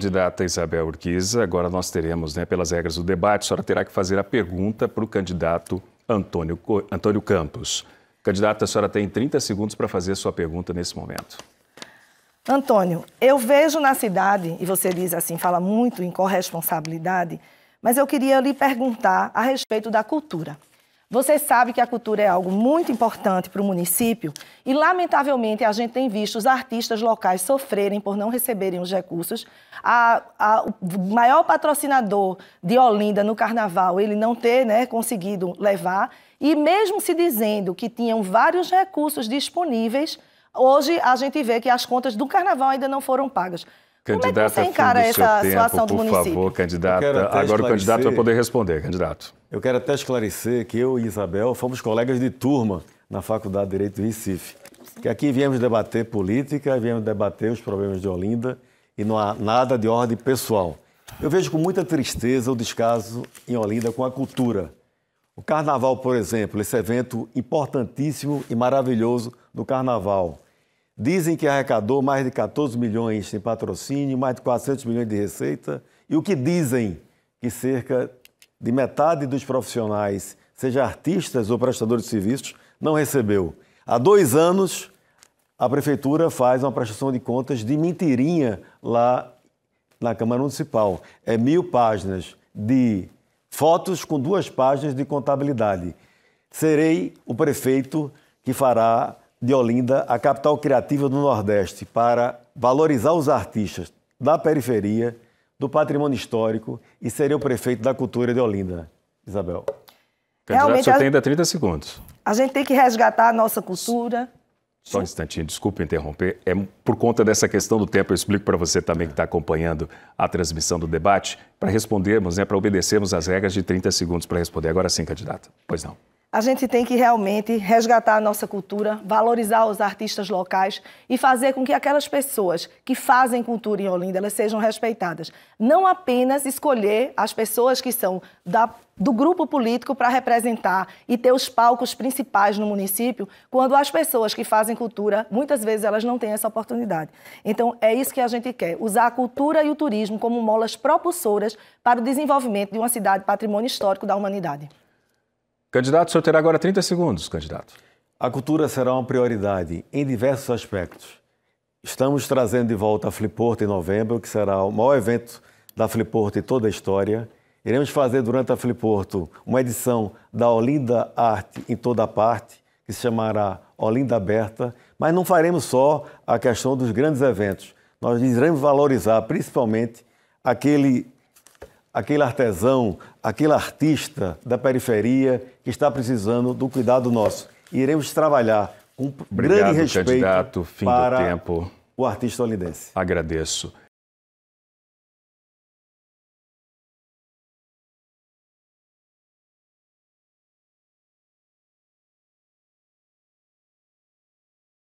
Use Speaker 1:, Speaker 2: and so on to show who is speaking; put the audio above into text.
Speaker 1: candidata Isabel Urquiza, agora nós teremos, né, pelas regras do debate, a senhora terá que fazer a pergunta para o candidato Antônio, Antônio Campos. Candidata, a senhora tem 30 segundos para fazer a sua pergunta nesse momento.
Speaker 2: Antônio, eu vejo na cidade, e você diz assim, fala muito em corresponsabilidade, mas eu queria lhe perguntar a respeito da cultura. Você sabe que a cultura é algo muito importante para o município e, lamentavelmente, a gente tem visto os artistas locais sofrerem por não receberem os recursos. A, a, o maior patrocinador de Olinda no carnaval, ele não ter né, conseguido levar. E mesmo se dizendo que tinham vários recursos disponíveis, hoje a gente vê que as contas do carnaval ainda não foram pagas.
Speaker 1: Candidata, Como é que você encara essa tempo, situação do município? Por favor, candidata. Agora esclarecer. o candidato vai poder responder, candidato.
Speaker 3: Eu quero até esclarecer que eu e Isabel fomos colegas de turma na Faculdade de Direito do Recife. Que aqui viemos debater política, viemos debater os problemas de Olinda e não há nada de ordem pessoal. Eu vejo com muita tristeza o descaso em Olinda com a cultura. O carnaval, por exemplo, esse evento importantíssimo e maravilhoso do carnaval. Dizem que arrecadou mais de 14 milhões em patrocínio, mais de 400 milhões de receita, e o que dizem que cerca de metade dos profissionais, seja artistas ou prestadores de serviços, não recebeu. Há dois anos, a prefeitura faz uma prestação de contas de mentirinha lá na Câmara Municipal. É mil páginas de fotos com duas páginas de contabilidade. Serei o prefeito que fará de Olinda a capital criativa do Nordeste para valorizar os artistas da periferia do Patrimônio Histórico e seria o prefeito da Cultura de Olinda. Isabel.
Speaker 2: Candidato, só tem ainda
Speaker 1: 30 segundos.
Speaker 2: A gente tem que resgatar a nossa cultura.
Speaker 1: Só um instantinho, desculpe interromper. É por conta dessa questão do tempo, eu explico para você também que está acompanhando a transmissão do debate, para respondermos, né, para obedecermos às regras de 30 segundos para responder. Agora sim, candidato. Pois não
Speaker 2: a gente tem que realmente resgatar a nossa cultura, valorizar os artistas locais e fazer com que aquelas pessoas que fazem cultura em Olinda elas sejam respeitadas. Não apenas escolher as pessoas que são da, do grupo político para representar e ter os palcos principais no município, quando as pessoas que fazem cultura, muitas vezes elas não têm essa oportunidade. Então, é isso que a gente quer, usar a cultura e o turismo como molas propulsoras para o desenvolvimento de uma cidade patrimônio histórico da humanidade.
Speaker 3: Candidato, o senhor terá agora 30 segundos, candidato. A cultura será uma prioridade em diversos aspectos. Estamos trazendo de volta a Fliporta em novembro, que será o maior evento da Fliporta em toda a história. Iremos fazer durante a Fliporto uma edição da Olinda Arte em toda a parte, que se chamará Olinda Aberta, mas não faremos só a questão dos grandes eventos. Nós iremos valorizar principalmente aquele aquele artesão, aquele artista da periferia que está precisando do cuidado nosso. iremos trabalhar com Obrigado, grande respeito candidato, fim para do tempo. o artista olindense.
Speaker 1: Agradeço.